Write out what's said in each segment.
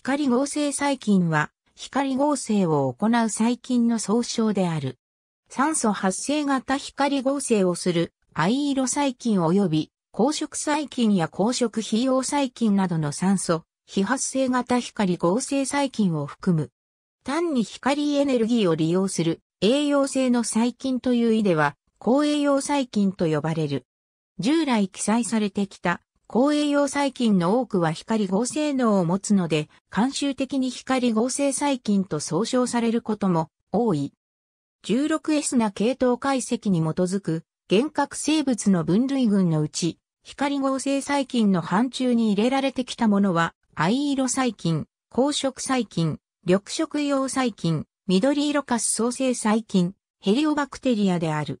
光合成細菌は、光合成を行う細菌の総称である。酸素発生型光合成をする、藍色細菌及び、光色細菌や光色費用細菌などの酸素、非発生型光合成細菌を含む。単に光エネルギーを利用する栄養性の細菌という意では、高栄養細菌と呼ばれる。従来記載されてきた公栄用細菌の多くは光合成能を持つので、慣習的に光合成細菌と総称されることも多い。16S な系統解析に基づく、幻覚生物の分類群のうち、光合成細菌の範疇に入れられてきたものは、藍色細菌、黄色細菌、緑色用細菌、緑色滑走性細菌、ヘリオバクテリアである。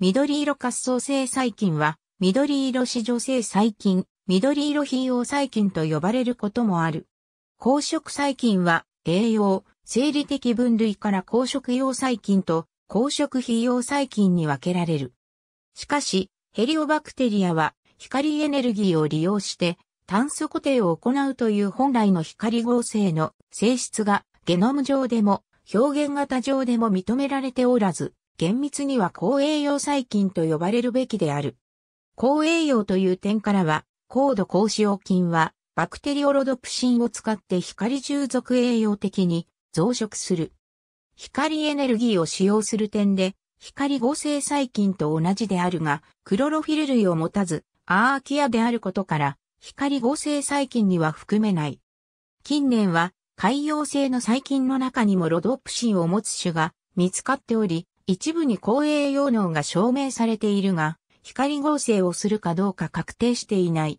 緑色滑走性細菌は、緑色子女性細菌、緑色非用細菌と呼ばれることもある。公職細菌は栄養、生理的分類から公職用細菌と公職非用細菌に分けられる。しかし、ヘリオバクテリアは光エネルギーを利用して炭素固定を行うという本来の光合成の性質がゲノム上でも表現型上でも認められておらず、厳密には高栄養細菌と呼ばれるべきである。高栄養という点からは高度高使用菌は、バクテリオロドプシンを使って光従属栄養的に増殖する。光エネルギーを使用する点で、光合成細菌と同じであるが、クロロフィル類を持たず、アーキアであることから、光合成細菌には含めない。近年は、海洋性の細菌の中にもロドプシンを持つ種が見つかっており、一部に高栄養能が証明されているが、光合成をするかどうか確定していない。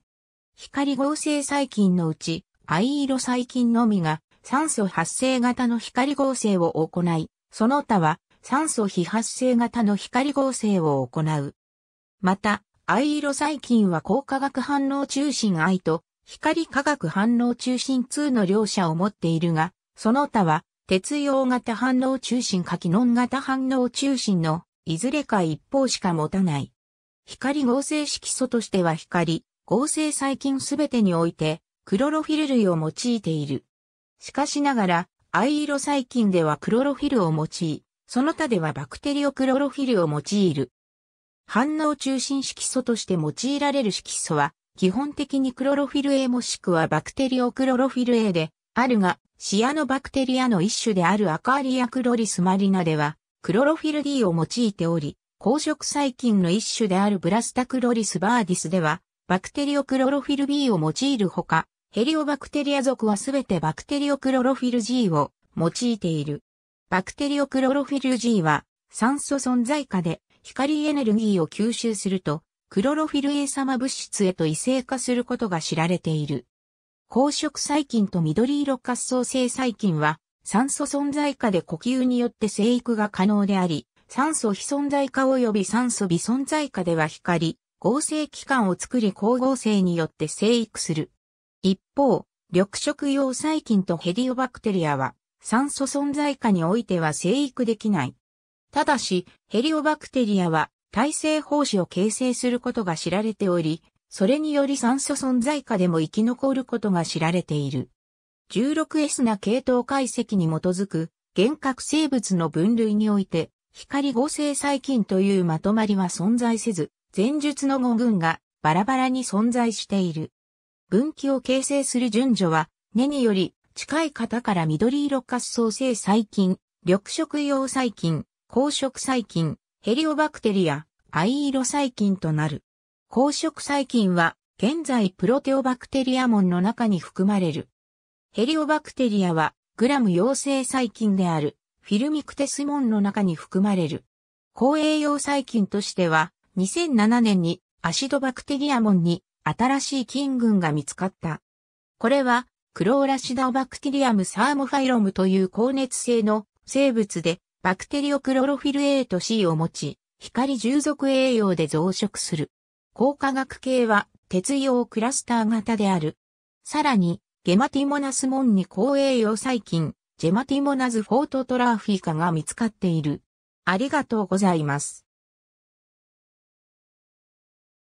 光合成細菌のうち、藍色細菌のみが酸素発生型の光合成を行い、その他は酸素非発生型の光合成を行う。また、藍色細菌は光化学反応中心 I と光化学反応中心2の両者を持っているが、その他は鉄溶型反応中心かキノン型反応中心のいずれか一方しか持たない。光合成色素としては光、合成細菌すべてにおいて、クロロフィル類を用いている。しかしながら、藍色細菌ではクロロフィルを用い、その他ではバクテリオクロロフィルを用いる。反応中心色素として用いられる色素は、基本的にクロロフィル A もしくはバクテリオクロロフィル A で、あるが、シアノバクテリアの一種であるアカーリアクロリスマリナでは、クロロフィル D を用いており、公職細菌の一種であるブラスタクロリスバーディスでは、バクテリオクロロフィル B を用いるほか、ヘリオバクテリア属はすべてバクテリオクロロフィル G を用いている。バクテリオクロロフィル G は酸素存在下で光エネルギーを吸収すると、クロロフィル A 様物質へと異性化することが知られている。黄色細菌と緑色活走性細菌は酸素存在下で呼吸によって生育が可能であり、酸素非存在化及び酸素微存在下では光、合成器官を作り光合成によって生育する。一方、緑色用細菌とヘリオバクテリアは酸素存在下においては生育できない。ただし、ヘリオバクテリアは耐性胞子を形成することが知られており、それにより酸素存在下でも生き残ることが知られている。16S な系統解析に基づく幻覚生物の分類において、光合成細菌というまとまりは存在せず、前述の5群がバラバラに存在している。分岐を形成する順序は、根により近い型から緑色活走性細菌、緑色用細菌、黄色細菌、ヘリオバクテリア、藍色細菌となる。黄色細菌は、現在プロテオバクテリア門の中に含まれる。ヘリオバクテリアは、グラム陽性細菌である、フィルミクテス門の中に含まれる。公営用細菌としては、2007年にアシドバクテリアモンに新しい菌群が見つかった。これはクローラシダオバクテリアムサーモファイロムという高熱性の生物でバクテリオクロロフィル A と C を持ち、光従属栄養で増殖する。高化学系は鉄用クラスター型である。さらに、ゲマティモナスモンに高栄養細菌、ジェマティモナズフォートトラーフィカが見つかっている。ありがとうございます。